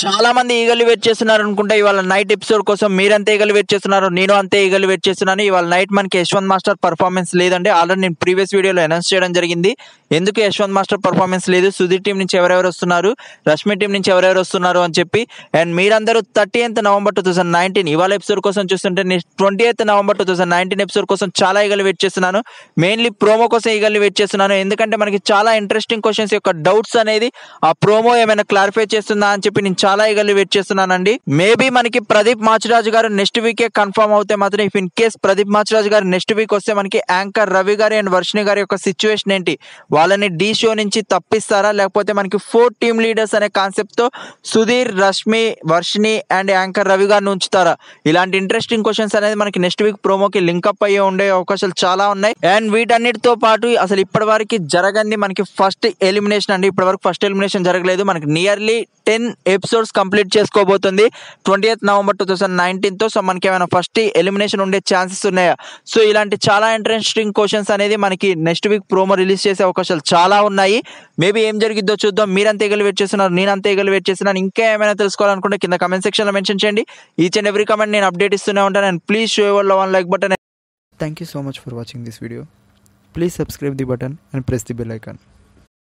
చాలా మంది ఈగలు వెయిట్ చేస్తున్నారు అనుకుంటే ఇవాళ నైట్ ఎపిసోడ్ కోసం మీరంతే ఈగలు వెయిట్ చేస్తున్నారు నేను అంతే ఈగలు వెయిట్ చేస్తున్నాను ఇవాళ నైట్ మనకి యశ్వంత్ మాస్టర్ పర్ఫార్మెన్స్ లేదండి ఆల్రెడీ నేను ప్రీవియస్ వీడియోలో అనౌన్స్ చేయడం జరిగింది ఎందుకు యశ్వంత్ మాస్టర్ పర్ఫార్మెన్స్ లేదు సుధీర్ టీం నుంచి ఎవరెవరు వస్తున్నారు రష్మి టీం నుంచి ఎవరెవరు వస్తున్నారు అని చెప్పి అండ్ మీరందరూ thirty eighth November two thousand nineteen ఇవాళ ఎపిసోడ్ కోసం చూస్తుంటే నేను twenty eighth November two thousand nineteen episode కోసం చాలా ఈగలు వెయిట్ చేస్తున్నాను మెయిన్లీ ప్రోమో కోసం ఈగలు వెయిట్ చేస్తున్నాను ఎందుకంటే మనకి చాలా ఇంట్రెస్టింగ్ క్వశ్చన్స్ యొక్క డౌట్స్ అనేది ఆ ప్రోమో ఏమైనా క్లారిఫై చేస్తుందా అని చెప్పి నేను చాలా ఈగల్ని వెయిట్ చేస్తున్నానండి మేబీ మనకి ప్రదీప్ మాచిరాజు గారు నెక్స్ట్ వీకే కన్ఫర్మ్ అవుతే మాత్రం if in case Pradeep Machiraju garu next week వస్తే మనకి యాంకర్ రవి గారి అండ్ వర్షిణి గారి యొక్క సిచ్యువేషన్ ఏంటి వాళ్ళని డీ షో నుంచి తప్పిస్తారా లేకపోతే మనకి ఫోర్ టీమ్ లీడర్స్ అనే కాన్సెప్ట్తో సుధీర్ రష్మి వర్షిణి అండ్ యాంకర్ రవి గారిని ఉంచుతారా ఇలాంటి ఇంట్రెస్టింగ్ క్వశ్చన్స్ అనేది మనకి నెక్స్ట్ వీక్ ప్రోమోకి లింక్అప్ అయ్యే ఉండే అవకాశాలు చాలా ఉన్నాయి అండ్ వీటన్నిటితో పాటు అసలు ఇప్పటివరకు జరగంది మనకి ఫస్ట్ ఎలిమినేషన్ అండి ఇప్పటివరకు ఫస్ట్ ఎలిమినేషన్ జరగలేదు మనకి nearly ten episode episodes complete చేసుకోబోతుంది twenty eighth November two thousand నైన్టీన్తో సో మనకి ఏమైనా ఫస్ట్ ఎలిమినేషన్ ఉండే ఛాన్సెస్ ఉన్నాయా సో ఇలాంటి చాలా ఇంట్రెస్టింగ్ క్వశ్చన్స్ అనేది మనకి నెక్స్ట్ వీక్ ప్రోమో రిలీజ్ చేసే అవకాశాలు చాలా ఉన్నాయి మేబీ ఏం జరిగిద్దో చూద్దాం మీరంత ఎగలు వెయిట్ చేస్తున్నారు నేను అంతే ఎగలు వెయిట్ చేస్తున్నాను ఇంకా ఏమైనా తెలుసుకోవాలనుకుంటే కింద కమెంట్ సెక్షన్లో మెన్షన్ చేయండి ఈచ్ అండ్ ఎవ్రీ కమెంట్ నేను అప్డేట్ ఇస్తూనే ఉంటాను and please show everyone like button thank you so much for watching this video please subscribe the button and press the bell icon